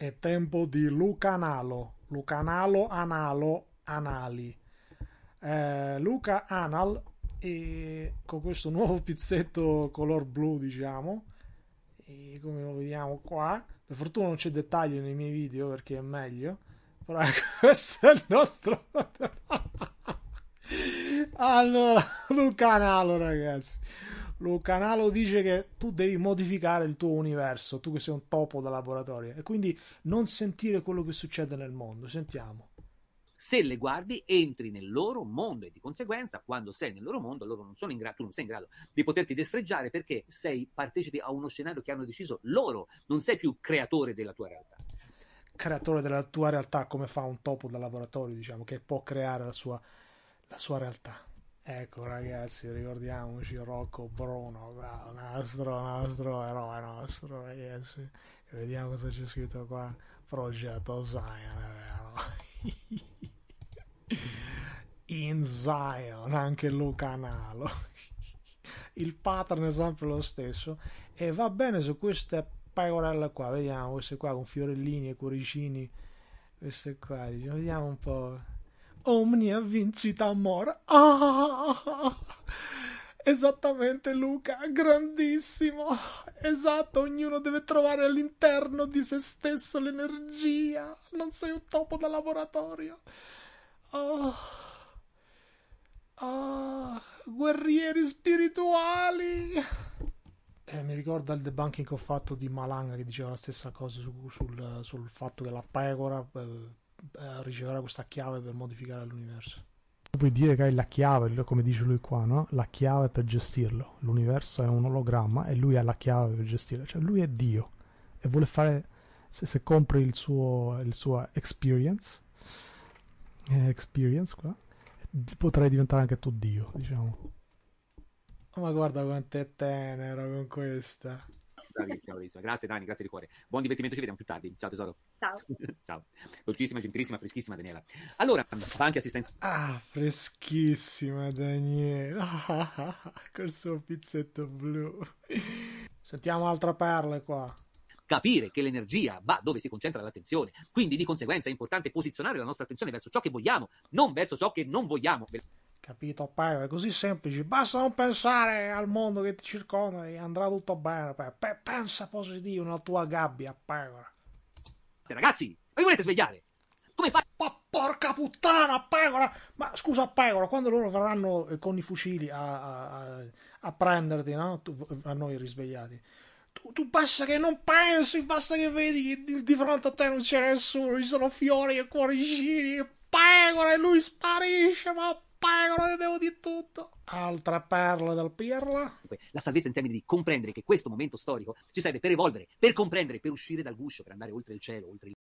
È tempo di Luca Lucanalo, Lucanalo Analo Anali. Eh, Luca Anal e con questo nuovo pizzetto color blu diciamo e come lo vediamo qua per fortuna non c'è dettaglio nei miei video perché è meglio però questo è il nostro allora Luca Lucanalo ragazzi lo canalo dice che tu devi modificare il tuo universo, tu che sei un topo da laboratorio, e quindi non sentire quello che succede nel mondo. Sentiamo. Se le guardi, entri nel loro mondo e di conseguenza, quando sei nel loro mondo, loro non sono in grado, tu non sei in grado di poterti destreggiare perché sei partecipi a uno scenario che hanno deciso loro, non sei più creatore della tua realtà creatore della tua realtà come fa un topo da laboratorio, diciamo, che può creare la sua, la sua realtà. Ecco ragazzi, ricordiamoci Rocco Bruno, wow, nastro, nastro, eroe nostro ragazzi. E vediamo cosa c'è scritto qua. Progetto Zion, è vero. In Zion, anche Luca Nalo. Il pattern è sempre lo stesso. E va bene su queste pecorelle qua, vediamo queste qua con fiorellini e cuoricini. Queste qua, diciamo, vediamo un po'. Omnia vincita amor. Ah! Esattamente Luca, grandissimo. Esatto, ognuno deve trovare all'interno di se stesso l'energia. Non sei un topo da laboratorio. Oh. Oh. Guerrieri spirituali. Eh, mi ricorda il debunking che ho fatto di Malanga che diceva la stessa cosa su, sul, sul, fatto che la pecora eh, eh, riceverà questa chiave per modificare l'universo. puoi dire che hai la chiave, come dice lui qua, no? la chiave per gestirlo. L'universo è un ologramma e lui ha la chiave per gestirlo. Cioè lui è Dio e vuole fare, se, se compri il suo, il suo experience, eh, experience qua, potrai diventare anche tu Dio, diciamo. Ma guarda quanto è tenero con questa. Bravissima, bravissima. Grazie Dani, grazie di cuore. Buon divertimento, ci vediamo più tardi. Ciao tesoro. Ciao. Ciao. Dolcissima, gentilissima, freschissima Daniela. Allora, fa anche assistenza. Ah, freschissima Daniela. col suo pizzetto blu. Sentiamo altre perle qua capire che l'energia va dove si concentra l'attenzione. Quindi, di conseguenza, è importante posizionare la nostra attenzione verso ciò che vogliamo, non verso ciò che non vogliamo. Capito? Paio? È così semplice. Basta non pensare al mondo che ti circonda e andrà tutto bene. Pe- pensa positivo nella tua gabbia, Pecora. Ragazzi, ma vi volete svegliare? Come fai? Ma porca puttana, Pecora! Ma scusa, Pecora, quando loro verranno eh, con i fucili a, a, a prenderti, no? Tu, a noi risvegliati. Tu, tu, basta che non pensi, basta che vedi che di, di fronte a te non c'è nessuno, ci sono fiori e cuoricini e pecora e lui sparisce, ma perla, devo di tutto. Altra perla del pirla. La salvezza in termini di comprendere che questo momento storico ci serve per evolvere, per comprendere, per uscire dal guscio, per andare oltre il cielo, oltre il